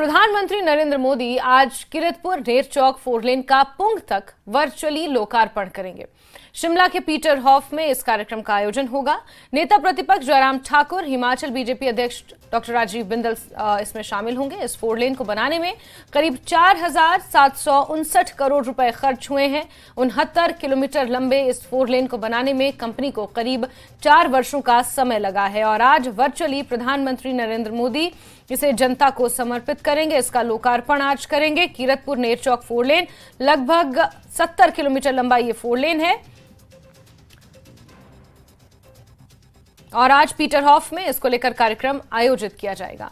प्रधानमंत्री नरेंद्र मोदी आज किरतपुर रेर चौक फोरलेन का पुंग तक वर्चुअली लोकार्पण करेंगे शिमला के पीटर हॉफ में इस कार्यक्रम का आयोजन होगा नेता प्रतिपक्ष जयराम ठाकुर हिमाचल बीजेपी अध्यक्ष डॉक्टर राजीव बिंदल इसमें शामिल होंगे इस फोर लेन को बनाने में करीब चार हजार सात सौ उनसठ करोड़ रुपए खर्च हुए हैं उनहत्तर किलोमीटर लंबे इस फोर लेन को बनाने में कंपनी को करीब चार वर्षों का समय लगा है और आज वर्चुअली प्रधानमंत्री नरेंद्र मोदी इसे जनता को समर्पित करेंगे इसका लोकार्पण आज करेंगे कीरतपुर नेरचौक फोर लेन लगभग सत्तर किलोमीटर लंबा ये फोर लेन है और आज पीटर हॉफ में इसको लेकर कार्यक्रम आयोजित किया जाएगा